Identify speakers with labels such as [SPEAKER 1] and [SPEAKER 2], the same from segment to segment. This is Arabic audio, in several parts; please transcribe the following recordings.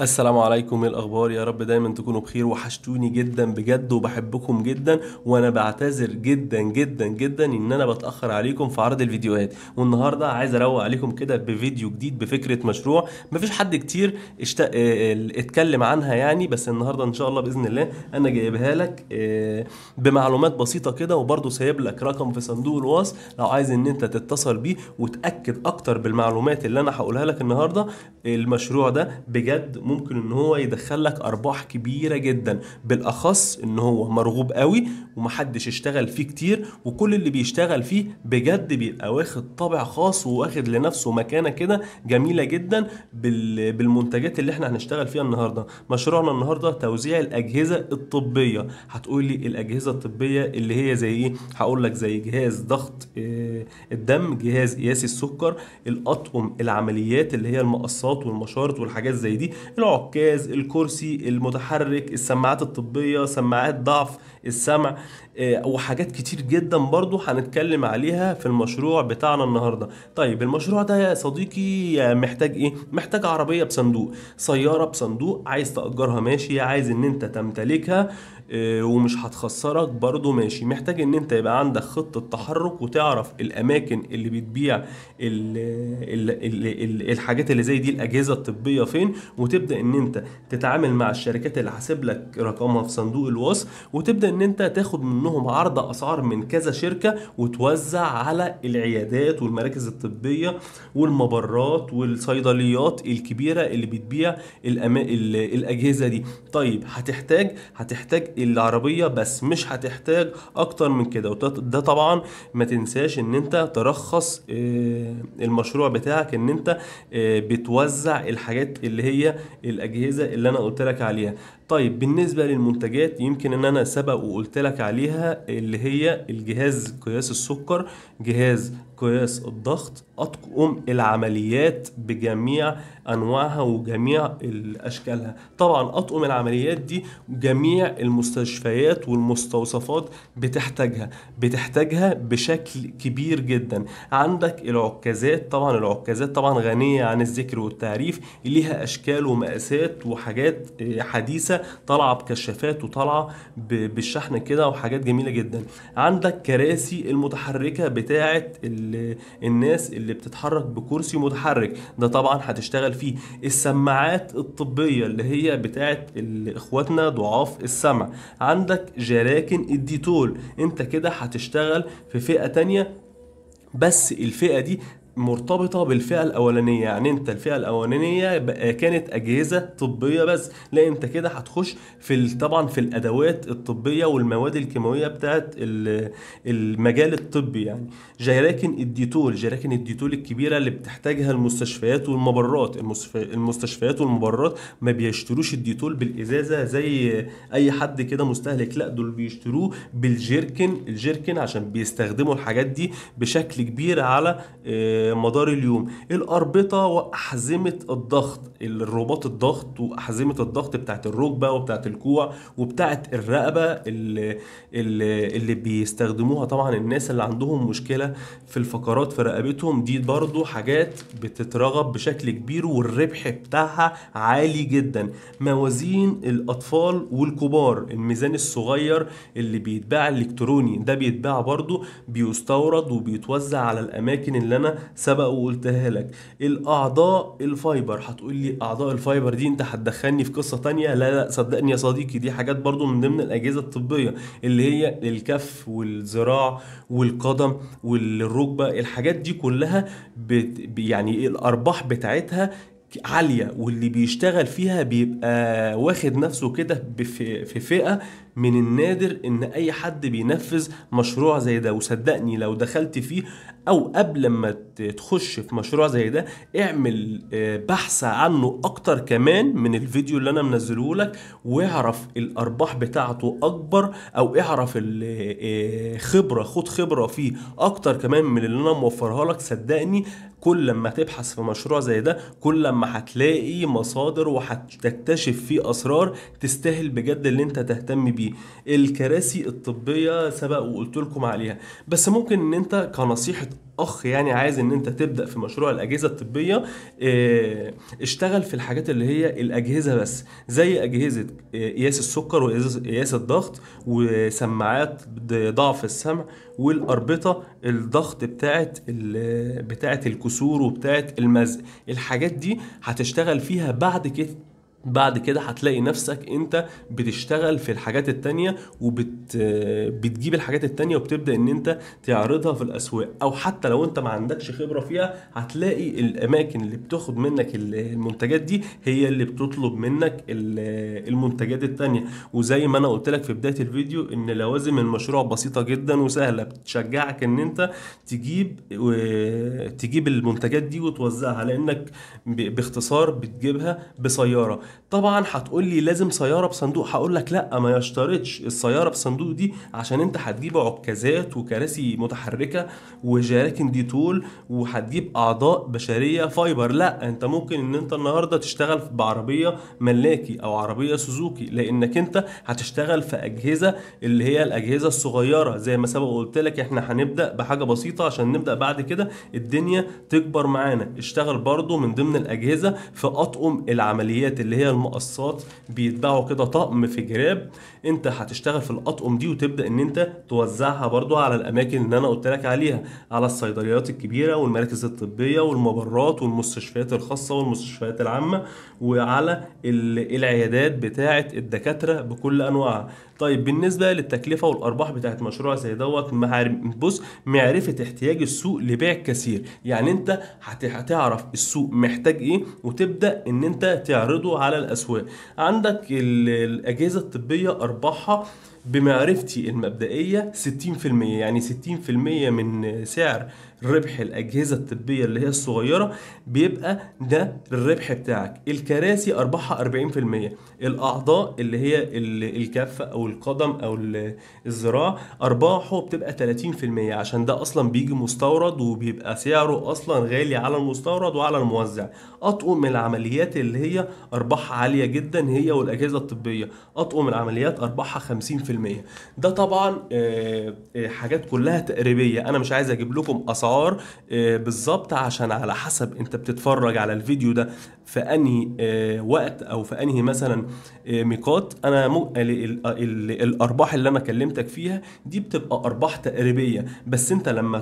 [SPEAKER 1] السلام عليكم ايه الاخبار يا رب دايما تكونوا بخير وحشتوني جدا بجد وبحبكم جدا وانا بعتذر جدا جدا جدا ان انا بتاخر عليكم في عرض الفيديوهات والنهارده عايز اروق عليكم كده بفيديو جديد بفكره مشروع مفيش حد كتير اشت... آه، آه، اتكلم عنها يعني بس النهارده ان شاء الله باذن الله انا جايبها لك آه، بمعلومات بسيطه كده وبرده سايب لك رقم في صندوق الوصف لو عايز ان انت تتصل بيه وتاكد اكتر بالمعلومات اللي انا هقولها لك النهارده المشروع ده بجد ممكن ان هو يدخل لك ارباح كبيره جدا بالاخص ان هو مرغوب قوي ومحدش اشتغل فيه كتير وكل اللي بيشتغل فيه بجد بيبقى واخد طابع خاص وواخد لنفسه مكانه كده جميله جدا بالمنتجات اللي احنا هنشتغل فيها النهارده مشروعنا النهارده توزيع الاجهزه الطبيه هتقول لي الاجهزه الطبيه اللي هي زي ايه هقول لك زي جهاز ضغط آه، الدم جهاز قياس السكر الاطقم العمليات اللي هي المقصات والمشارط والحاجات زي دي العكاز الكرسي المتحرك السماعات الطبية سماعات ضعف السمع آه، وحاجات كتير جدا برضو هنتكلم عليها في المشروع بتاعنا النهاردة طيب المشروع ده يا صديقي محتاج ايه محتاج عربية بصندوق سيارة بصندوق عايز تأجرها ماشي عايز ان انت تمتلكها آه، ومش هتخسرك برضو ماشي محتاج ان انت يبقى عندك خطة تحرك وتعرف الاماكن اللي بتبيع الـ الـ الـ الحاجات اللي زي دي الاجهزة الطبية فين وتبدأ ان انت تتعامل مع الشركات اللي حاسب لك رقمها في صندوق الوصف وتبدأ ان انت تاخد منهم عرض اسعار من كذا شركة وتوزع على العيادات والمراكز الطبية والمبرات والصيدليات الكبيرة اللي بتبيع الأما... الاجهزة دي طيب هتحتاج هتحتاج العربيه بس مش هتحتاج اكتر من كده وده طبعا ما تنساش ان انت ترخص آه، المشروع بتاعك ان انت آه، بتوزع الحاجات اللي هي الاجهزه اللي انا قلت لك عليها طيب بالنسبة للمنتجات يمكن ان انا سبق وقلت لك عليها اللي هي الجهاز قياس السكر جهاز قياس الضغط أطقم العمليات بجميع أنواعها وجميع أشكالها طبعا أطقم العمليات دي جميع المستشفيات والمستوصفات بتحتاجها بتحتاجها بشكل كبير جدا عندك العكازات طبعا العكازات طبعا غنية عن الذكر والتعريف ليها أشكال ومقاسات وحاجات آه، حديثة كويسه طالعه بكشافات وطالعه بالشحن كده وحاجات جميله جدا عندك كراسي المتحركه بتاعه الناس اللي بتتحرك بكرسي متحرك ده طبعا هتشتغل فيه السماعات الطبيه اللي هي بتاعه اخواتنا ضعاف السمع عندك جراكن الديتول انت كده هتشتغل في فئه تانية بس الفئه دي مرتبطه بالفئه الاولانيه يعني انت الفئه الاولانيه آه، كانت اجهزه طبيه بس لا انت كده هتخش في طبعا في الادوات الطبيه والمواد الكيماويه بتاعت المجال الطبي يعني جراكن الديتول جراكن الديتول الكبيره اللي بتحتاجها المستشفيات والمبرات المستشفيات والمبرات ما بيشتروش الديتول بالازازه زي اي حد كده مستهلك لا دول بيشتروه بالجيركن الجيركن عشان بيستخدموا الحاجات دي بشكل كبير على آه، مدار اليوم إيه الاربطه واحزمه الضغط الرباط الضغط واحزمه الضغط بتاعت الركبه وبتاعت الكوع وبتاعت الرقبه اللي, اللي بيستخدموها طبعا الناس اللي عندهم مشكله في الفقرات في رقبتهم دي برضو حاجات بتترغب بشكل كبير والربح بتاعها عالي جدا موازين الاطفال والكبار الميزان الصغير اللي بيتباع الكتروني ده بيتباع برضو بيستورد وبيتوزع على الاماكن اللي انا سبق وقلتها لك الاعضاء الفايبر هتقول لي اعضاء الفايبر دي انت هتدخلني في قصه تانية لا لا صدقني يا صديقي دي حاجات برضو من ضمن الاجهزه الطبيه اللي هي الكف والذراع والقدم والركبه الحاجات دي كلها بت يعني الارباح بتاعتها عالية واللي بيشتغل فيها بيبقى واخد نفسه كده في فئة من النادر ان اي حد بينفذ مشروع زي ده وصدقني لو دخلت فيه او قبل ما تخش في مشروع زي ده اعمل آه، بحث عنه اكتر كمان من الفيديو اللي انا منزله لك واعرف الارباح بتاعته اكبر او اعرف آه، خبرة خد خبرة فيه اكتر كمان من اللي انا موفرها لك صدقني كل لما تبحث في مشروع زي ده كل لما هتلاقي مصادر وهتكتشف فيه اسرار تستاهل بجد اللي انت تهتم بيها عندي الكراسي الطبيه سبق وقلت لكم عليها بس ممكن ان انت كنصيحه اخ يعني عايز ان انت تبدا في مشروع الاجهزه الطبيه آه، اشتغل في الحاجات اللي هي الاجهزه بس زي اجهزه آه، قياس السكر وقياس الضغط وسماعات ضعف السمع والاربطه الضغط بتاعت بتاعت الكسور وبتاعت المزق الحاجات دي هتشتغل فيها بعد كده بعد كده هتلاقي نفسك انت بتشتغل في الحاجات التانية وبت بتجيب الحاجات التانية وبتبدأ ان انت تعرضها في الاسواق او حتى لو انت ما عندكش خبرة فيها هتلاقي الاماكن اللي بتاخد منك المنتجات دي هي اللي بتطلب منك المنتجات التانية وزي ما انا قلت لك في بداية الفيديو ان لوازم المشروع بسيطة جدا وسهلة بتشجعك ان انت تجيب تجيب المنتجات دي وتوزعها لانك باختصار بتجيبها بسيارة طبعا هتقول لي لازم سياره بصندوق هقول لك لا ما يشترطش السياره بصندوق دي عشان انت هتجيب عكازات وكراسي متحركه وجراكن دي طول وهتجيب اعضاء بشريه فايبر لا انت ممكن ان انت النهارده تشتغل بعربيه ملاكي او عربيه سوزوكي لانك انت هتشتغل في اجهزه اللي هي الاجهزه الصغيره زي ما سبق قلت لك احنا هنبدا بحاجه بسيطه عشان نبدا بعد كده الدنيا تكبر معانا اشتغل برضو من ضمن الاجهزه في اطقم العمليات اللي هي هي المقصات بيتباعوا كده طقم في جراب انت هتشتغل في الاطقم دي وتبدا ان انت توزعها برده على الاماكن اللي انا قلت لك عليها على الصيدليات الكبيره والمراكز الطبيه والمبرات والمستشفيات الخاصه والمستشفيات العامه وعلى العيادات بتاعه الدكاتره بكل انواعها طيب بالنسبه للتكلفه والارباح بتاعه مشروع زي دوت بص معرفه احتياج السوق لبيع كثير يعني انت هتعرف السوق محتاج ايه وتبدا ان انت تعرضه على على الأسواق عندك الأجهزة الطبية أرباحها بمعرفتي المبدئية 60% يعني 60% من سعر ربح الاجهزه الطبيه اللي هي الصغيره بيبقى ده الربح بتاعك الكراسي ارباحها 40% الاعضاء اللي هي الكفه او القدم او الذراع ارباحه بتبقى 30% عشان ده اصلا بيجي مستورد وبيبقى سعره اصلا غالي على المستورد وعلى الموزع اطقم من العمليات اللي هي ارباحها عاليه جدا هي والاجهزه الطبيه اطقم العمليات ارباحها 50% ده طبعا آه، آه، حاجات كلها تقريبيه انا مش عايز اجيب لكم اسعار الاسعار آه، بالظبط عشان على حسب انت بتتفرج على الفيديو ده في انهي آه، وقت او في انهي مثلا آه، ميقات انا الارباح اللي انا كلمتك فيها دي بتبقى ارباح تقريبيه بس انت لما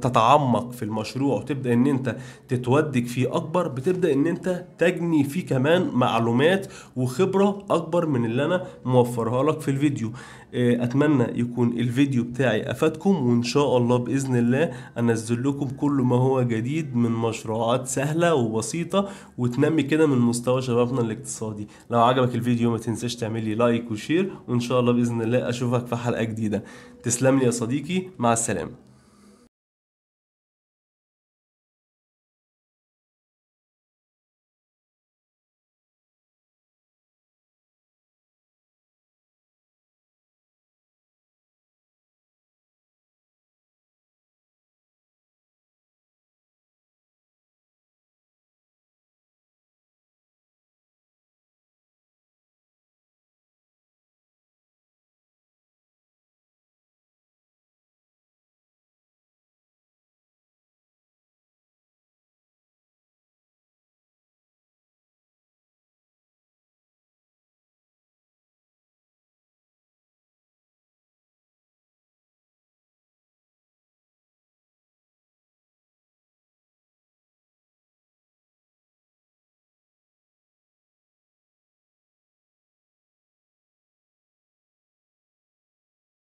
[SPEAKER 1] تتعمق في المشروع وتبدا ان انت تتودج فيه اكبر بتبدا ان انت تجني فيه كمان معلومات وخبره اكبر من اللي انا موفرها لك في الفيديو آه، اتمنى يكون الفيديو بتاعي افادكم وان شاء الله باذن الله انزل لكم كل ما هو جديد من مشروعات سهله وبسيطه وتنمي كده من مستوى شبابنا الاقتصادي لو عجبك الفيديو ما تنساش تعمل لي لايك وشير وان شاء الله باذن الله اشوفك في حلقه جديده تسلم لي يا صديقي مع السلامه